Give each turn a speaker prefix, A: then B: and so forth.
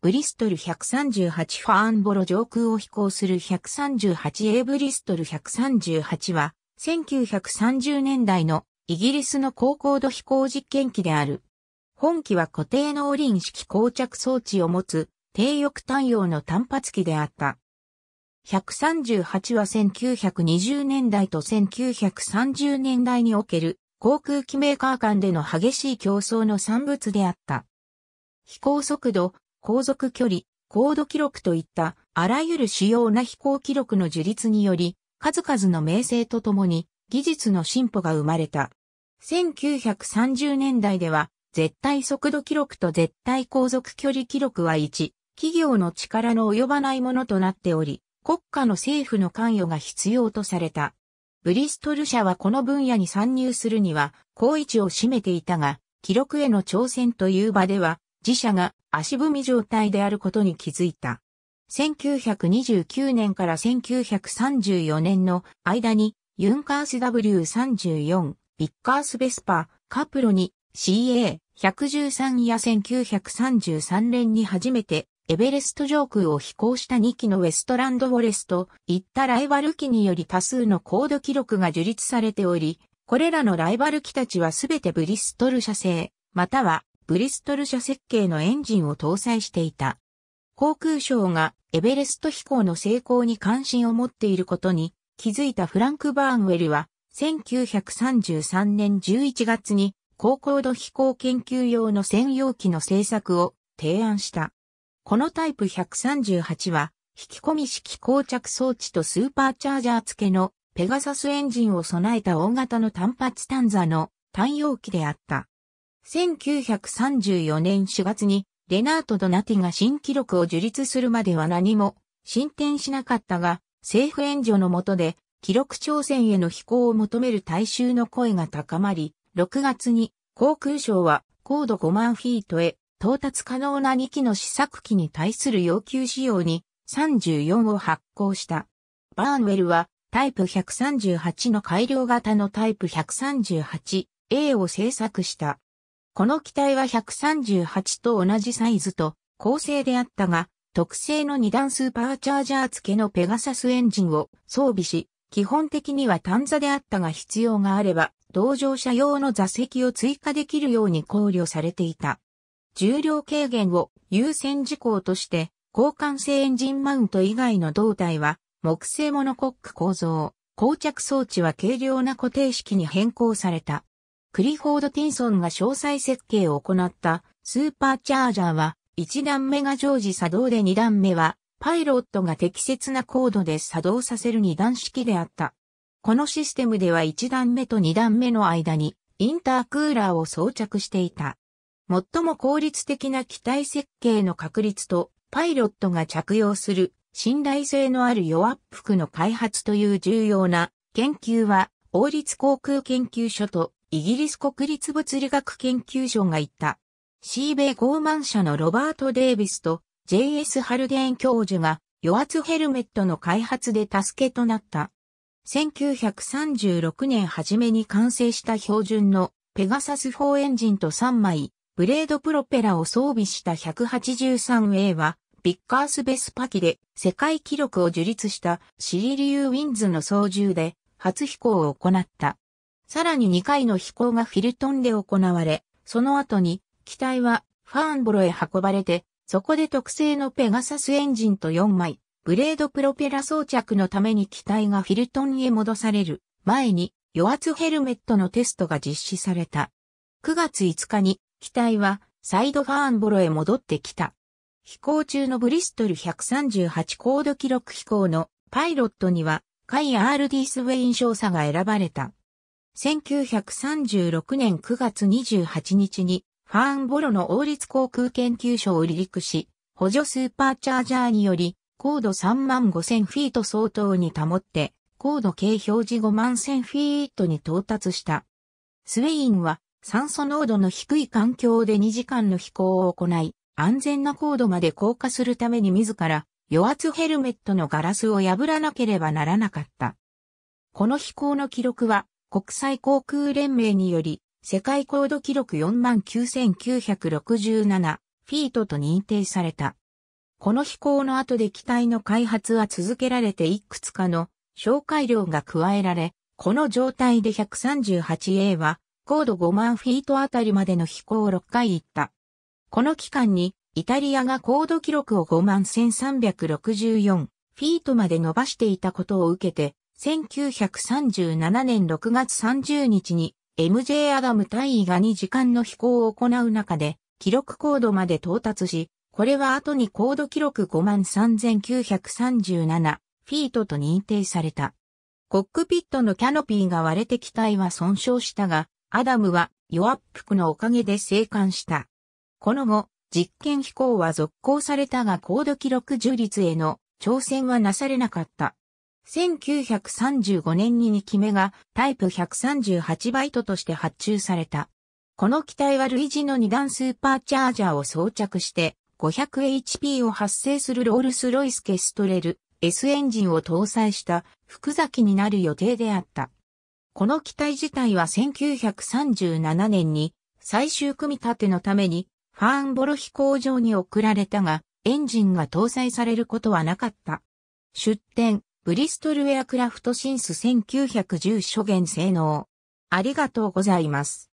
A: ブリストル138ファーンボロ上空を飛行する 138A ブリストル138は、1930年代のイギリスの高高度飛行実験機である。本機は固定のオリン式膠着装置を持つ低翼単葉の単発機であった。138は1920年代と1930年代における航空機メーカー間での激しい競争の産物であった。飛行速度航続距離、高度記録といったあらゆる主要な飛行記録の樹立により、数々の名声とともに技術の進歩が生まれた。1930年代では、絶対速度記録と絶対航続距離記録は1、企業の力の及ばないものとなっており、国家の政府の関与が必要とされた。ブリストル社はこの分野に参入するには、好位置を占めていたが、記録への挑戦という場では、自社が足踏み状態であることに気づいた。1929年から1934年の間にユンカース W34、ビッカースベスパ、カプロに CA113 や1933年に初めてエベレスト上空を飛行した2機のウェストランドフォレスト、いったライバル機により多数の高度記録が樹立されており、これらのライバル機たちはすべてブリストル社製、またはブリストル社設計のエンジンを搭載していた。航空省がエベレスト飛行の成功に関心を持っていることに気づいたフランク・バーンウェルは1933年11月に高高度飛行研究用の専用機の製作を提案した。このタイプ138は引き込み式膠着装置とスーパーチャージャー付けのペガサスエンジンを備えた大型の単発ンザの単容機であった。1934年4月にレナート・ドナティが新記録を樹立するまでは何も進展しなかったが、政府援助の下で記録挑戦への飛行を求める大衆の声が高まり、6月に航空省は高度5万フィートへ到達可能な2機の試作機に対する要求仕様に34を発行した。バーンウェルはタイプ138の改良型のタイプ 138A を製作した。この機体は138と同じサイズと構成であったが、特製の2段スーパーチャージャー付けのペガサスエンジンを装備し、基本的には単座であったが必要があれば、同乗者用の座席を追加できるように考慮されていた。重量軽減を優先事項として、交換性エンジンマウント以外の胴体は、木製モノコック構造、膠着装置は軽量な固定式に変更された。クリフォード・ティンソンが詳細設計を行ったスーパーチャージャーは1段目が常時作動で2段目はパイロットが適切な高度で作動させる2段式であった。このシステムでは1段目と2段目の間にインタークーラーを装着していた。最も効率的な機体設計の確立とパイロットが着用する信頼性のある弱服の開発という重要な研究は王立航空研究所とイギリス国立物理学研究所が言った。シーベイ・ゴーマン社のロバート・デイビスと J.S. ハルデーン教授が余圧ヘルメットの開発で助けとなった。1936年初めに完成した標準のペガサス4エンジンと3枚、ブレードプロペラを装備した 183A は、ビッカース・ベスパキで世界記録を樹立したシリリウ・ウィンズの操縦で初飛行を行った。さらに2回の飛行がフィルトンで行われ、その後に機体はファーンボロへ運ばれて、そこで特製のペガサスエンジンと4枚、ブレードプロペラ装着のために機体がフィルトンへ戻される前に余圧ヘルメットのテストが実施された。9月5日に機体はサイドファーンボロへ戻ってきた。飛行中のブリストル138高度記録飛行のパイロットには、カイアールディスウェイン少佐が選ばれた。1936年9月28日に、ファーンボロの王立航空研究所を離陸し、補助スーパーチャージャーにより、高度3万5000フィート相当に保って、高度計表示5万1000フィートに到達した。スウェインは酸素濃度の低い環境で2時間の飛行を行い、安全な高度まで降下するために自ら余圧ヘルメットのガラスを破らなければならなかった。この飛行の記録は国際航空連盟により、世界高度記録49,967フィートと認定された。この飛行の後で機体の開発は続けられていくつかの紹介量が加えられ、この状態で 138A は高度5万フィートあたりまでの飛行を6回行った。この期間にイタリアが高度記録を5万1364フィートまで伸ばしていたことを受けて1937年6月30日に MJ アダム対尉が2時間の飛行を行う中で記録高度まで到達し、これは後に高度記録53,937フィートと認定された。コックピットのキャノピーが割れて機体は損傷したが、アダムは弱っ服のおかげで生還した。この後、実験飛行は続行されたが高度記録樹立への挑戦はなされなかった。1935年に2機目がタイプ138バイトとして発注された。この機体は類似の2段スーパーチャージャーを装着して 500HP を発生するロールスロイスケストレル S エンジンを搭載した複雑になる予定であった。この機体自体は1937年に最終組み立てのためにファーンボロ飛行場に送られたがエンジンが搭載されることはなかった。出展、ブリストルエアクラフトシンス1910初現性能。ありがとうございます。